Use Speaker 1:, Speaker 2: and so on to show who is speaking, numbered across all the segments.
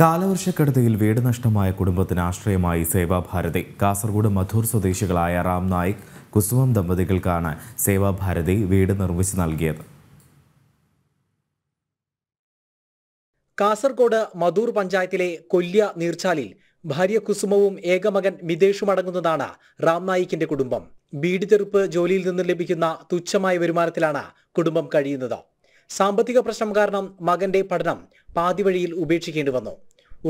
Speaker 1: കാലവർഷക്കെടുതിയിൽ വീട് നഷ്ടമായ കുടുംബത്തിന് ആശ്രയമായി സേവാഭാരതി കാസർഗോഡ് മധൂർ സ്വദേശികളായ റാം നായിക് കുസുമം ദമ്പതികൾക്കാണ് സേവാഭാരതി വീട് നിർമ്മിച്ചു നൽകിയത് കാസർഗോഡ് മധൂർ പഞ്ചായത്തിലെ കൊല്യ നീർച്ചാലിൽ ഭാര്യ കുസുമവും ഏകമകൻ അടങ്ങുന്നതാണ് റാം നായിക്കിന്റെ കുടുംബം വീട് തെറുപ്പ് ജോലിയിൽ നിന്ന് ലഭിക്കുന്ന തുച്ഛമായ വരുമാനത്തിലാണ് കുടുംബം കഴിയുന്നത് സാമ്പത്തിക പ്രശ്നം കാരണം മകന്റെ പഠനം പാതിവഴിയിൽ ഉപേക്ഷിക്കേണ്ടി വന്നു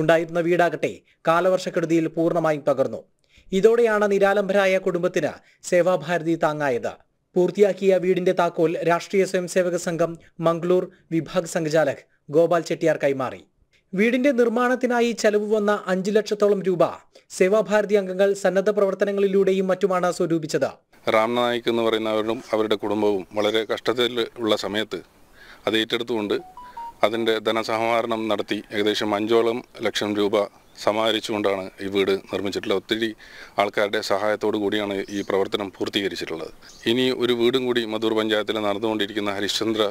Speaker 1: ഉണ്ടായിരുന്ന വീടാകട്ടെ കാലവർഷക്കെടുതിയിൽ പൂർണ്ണമായും തകർന്നു ഇതോടെയാണ് നിരാലംബരായ കുടുംബത്തിന് സേവാഭാരതി താങ്ങായത് പൂർത്തിയാക്കിയ വീടിന്റെ താക്കോൽ രാഷ്ട്രീയ സ്വയംസേവക സംഘം മംഗളൂർ വിഭാഗ് സംഘചാലക് ഗോപാൽ ചെട്ടിയാർ കൈമാറി വീടിന്റെ നിർമ്മാണത്തിനായി ചെലവ് വന്ന അഞ്ചു ലക്ഷത്തോളം രൂപ സേവാഭാരതി അംഗങ്ങൾ സന്നദ്ധ പ്രവർത്തനങ്ങളിലൂടെയും മറ്റുമാണ് സ്വരൂപിച്ചത്
Speaker 2: റാംനായിക് എന്ന് പറയുന്നവരും അവരുടെ കുടുംബവും വളരെ ഉള്ള സമയത്ത് അത് ഏറ്റെടുത്തുകൊണ്ട് അതിൻ്റെ ധനസഹമാരണം നടത്തി ഏകദേശം അഞ്ചോളം ലക്ഷം രൂപ സമാഹരിച്ചുകൊണ്ടാണ് ഈ വീട് നിർമ്മിച്ചിട്ടുള്ളത് ഒത്തിരി ആൾക്കാരുടെ സഹായത്തോടു കൂടിയാണ് ഈ പ്രവർത്തനം പൂർത്തീകരിച്ചിട്ടുള്ളത് ഇനി ഒരു വീടും കൂടി മധൂർ പഞ്ചായത്തിൽ നടന്നുകൊണ്ടിരിക്കുന്ന ഹരിശ്ചന്ദ്ര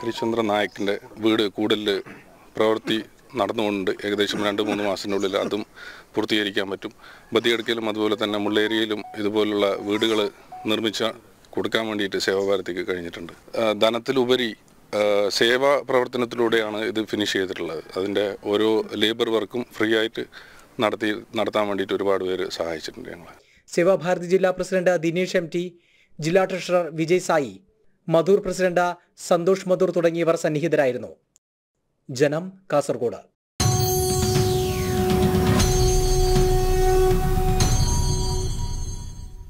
Speaker 2: ഹരിശ്ചന്ദ്ര നായക്കിൻ്റെ വീട് കൂടുതൽ പ്രവൃത്തി നടന്നുകൊണ്ട് ഏകദേശം രണ്ട് മൂന്ന് മാസത്തിനുള്ളിൽ അതും പൂർത്തീകരിക്കാൻ പറ്റും ബദിയടുക്കലും അതുപോലെ തന്നെ മുള്ളേരിയയിലും ഇതുപോലുള്ള വീടുകൾ നിർമ്മിച്ച കൊടുക്കാൻ വേണ്ടിയിട്ട് സേവാഭാരത്തേക്ക് കഴിഞ്ഞിട്ടുണ്ട് ധനത്തിലുപരി സേവാ പ്രവർത്തനത്തിലൂടെയാണ് ഇത് ഫിനിഷ് ചെയ്തിട്ടുള്ളത് അതിൻ്റെ ഓരോ ലേബർ വർക്കും ഫ്രീ ആയിട്ട് നടത്തി നടത്താൻ വേണ്ടിയിട്ട് ഒരുപാട് പേര് സഹായിച്ചിട്ടുണ്ട് ഞങ്ങൾ
Speaker 1: സേവാഭാരതി ജില്ലാ പ്രസിഡന്റ് ദിനേഷ് എം ടി ജില്ലാ ട്രഷറർ വിജയ് സായി മധൂർ പ്രസിഡന്റ് സന്തോഷ് മധൂർ തുടങ്ങിയവർ സന്നിഹിതരായിരുന്നു ജനം കാസർഗോഡ്